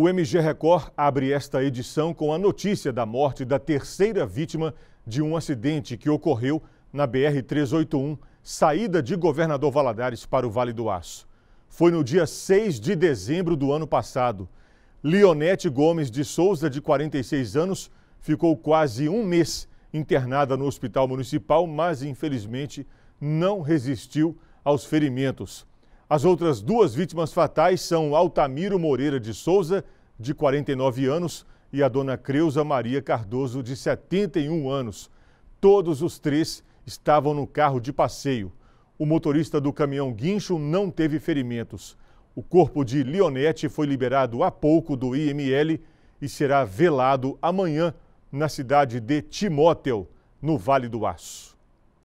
O MG Record abre esta edição com a notícia da morte da terceira vítima de um acidente que ocorreu na BR-381, saída de Governador Valadares para o Vale do Aço. Foi no dia 6 de dezembro do ano passado. Leonete Gomes de Souza, de 46 anos, ficou quase um mês internada no Hospital Municipal, mas infelizmente não resistiu aos ferimentos. As outras duas vítimas fatais são Altamiro Moreira de Souza, de 49 anos, e a dona Creuza Maria Cardoso, de 71 anos. Todos os três estavam no carro de passeio. O motorista do caminhão guincho não teve ferimentos. O corpo de Leonete foi liberado há pouco do IML e será velado amanhã na cidade de Timóteo, no Vale do Aço.